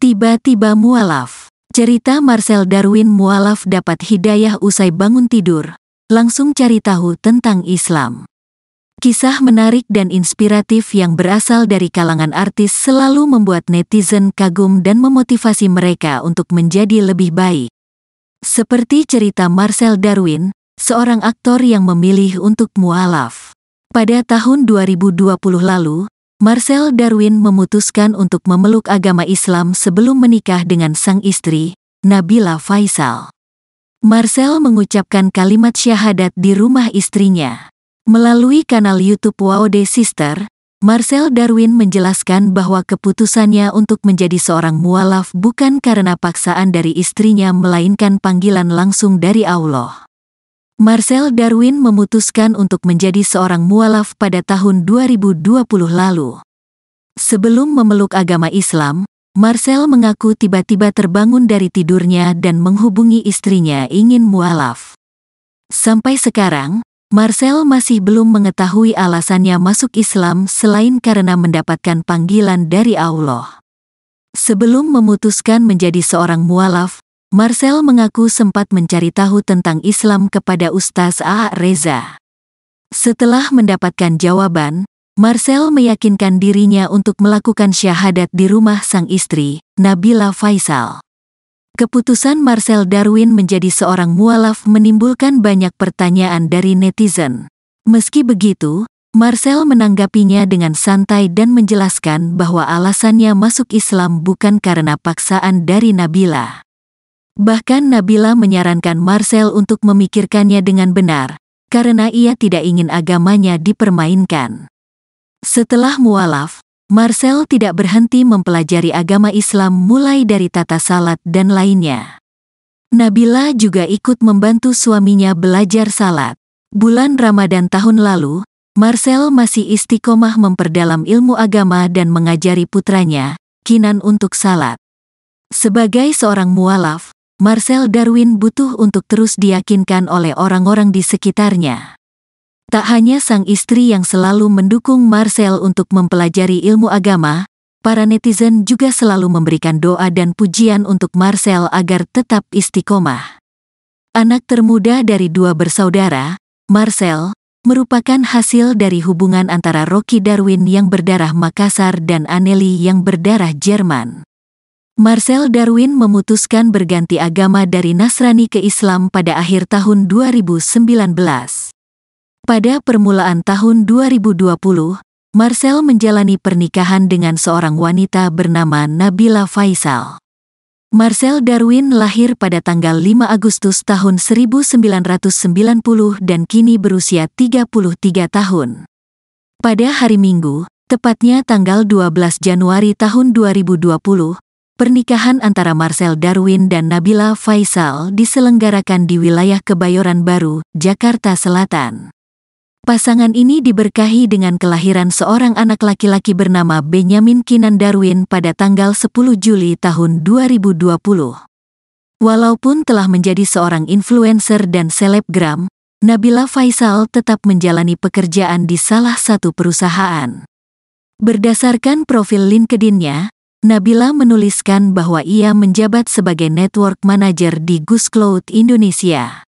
Tiba-tiba mualaf. Cerita Marcel Darwin mualaf dapat hidayah usai bangun tidur. Langsung cari tahu tentang Islam. Kisah menarik dan inspiratif yang berasal dari kalangan artis selalu membuat netizen kagum dan memotivasi mereka untuk menjadi lebih baik. Seperti cerita Marcel Darwin, seorang aktor yang memilih untuk mualaf. Pada tahun 2020 lalu, Marcel Darwin memutuskan untuk memeluk agama Islam sebelum menikah dengan sang istri, Nabila Faisal. Marcel mengucapkan kalimat syahadat di rumah istrinya. Melalui kanal YouTube Waode Sister, Marcel Darwin menjelaskan bahwa keputusannya untuk menjadi seorang mualaf bukan karena paksaan dari istrinya melainkan panggilan langsung dari Allah. Marcel Darwin memutuskan untuk menjadi seorang mualaf pada tahun 2020 lalu. Sebelum memeluk agama Islam, Marcel mengaku tiba-tiba terbangun dari tidurnya dan menghubungi istrinya ingin mualaf. Sampai sekarang, Marcel masih belum mengetahui alasannya masuk Islam selain karena mendapatkan panggilan dari Allah. Sebelum memutuskan menjadi seorang mualaf, Marcel mengaku sempat mencari tahu tentang Islam kepada Ustaz A. Reza. Setelah mendapatkan jawaban, Marcel meyakinkan dirinya untuk melakukan syahadat di rumah sang istri, Nabila Faisal. Keputusan Marcel Darwin menjadi seorang mualaf menimbulkan banyak pertanyaan dari netizen. Meski begitu, Marcel menanggapinya dengan santai dan menjelaskan bahwa alasannya masuk Islam bukan karena paksaan dari Nabila. Bahkan Nabila menyarankan Marcel untuk memikirkannya dengan benar, karena ia tidak ingin agamanya dipermainkan. Setelah mualaf, Marcel tidak berhenti mempelajari agama Islam mulai dari tata salat dan lainnya. Nabila juga ikut membantu suaminya belajar salat. Bulan Ramadan tahun lalu, Marcel masih istiqomah memperdalam ilmu agama dan mengajari putranya, Kinan untuk salat. Sebagai seorang mualaf, Marcel Darwin butuh untuk terus diyakinkan oleh orang-orang di sekitarnya. Tak hanya sang istri yang selalu mendukung Marcel untuk mempelajari ilmu agama, para netizen juga selalu memberikan doa dan pujian untuk Marcel agar tetap istiqomah. Anak termuda dari dua bersaudara, Marcel, merupakan hasil dari hubungan antara Rocky Darwin yang berdarah Makassar dan Aneli yang berdarah Jerman. Marcel Darwin memutuskan berganti agama dari Nasrani ke Islam pada akhir tahun 2019. Pada permulaan tahun 2020, Marcel menjalani pernikahan dengan seorang wanita bernama Nabila Faisal. Marcel Darwin lahir pada tanggal 5 Agustus tahun 1990 dan kini berusia 33 tahun. Pada hari Minggu, tepatnya tanggal 12 Januari tahun 2020, pernikahan antara Marcel Darwin dan Nabila Faisal diselenggarakan di wilayah Kebayoran Baru, Jakarta Selatan. Pasangan ini diberkahi dengan kelahiran seorang anak laki-laki bernama Benyamin Kinan Darwin pada tanggal 10 Juli tahun 2020. Walaupun telah menjadi seorang influencer dan selebgram, Nabila Faisal tetap menjalani pekerjaan di salah satu perusahaan. Berdasarkan profil LinkedIn-nya, Nabila menuliskan bahwa ia menjabat sebagai network manager di Gus Cloud Indonesia.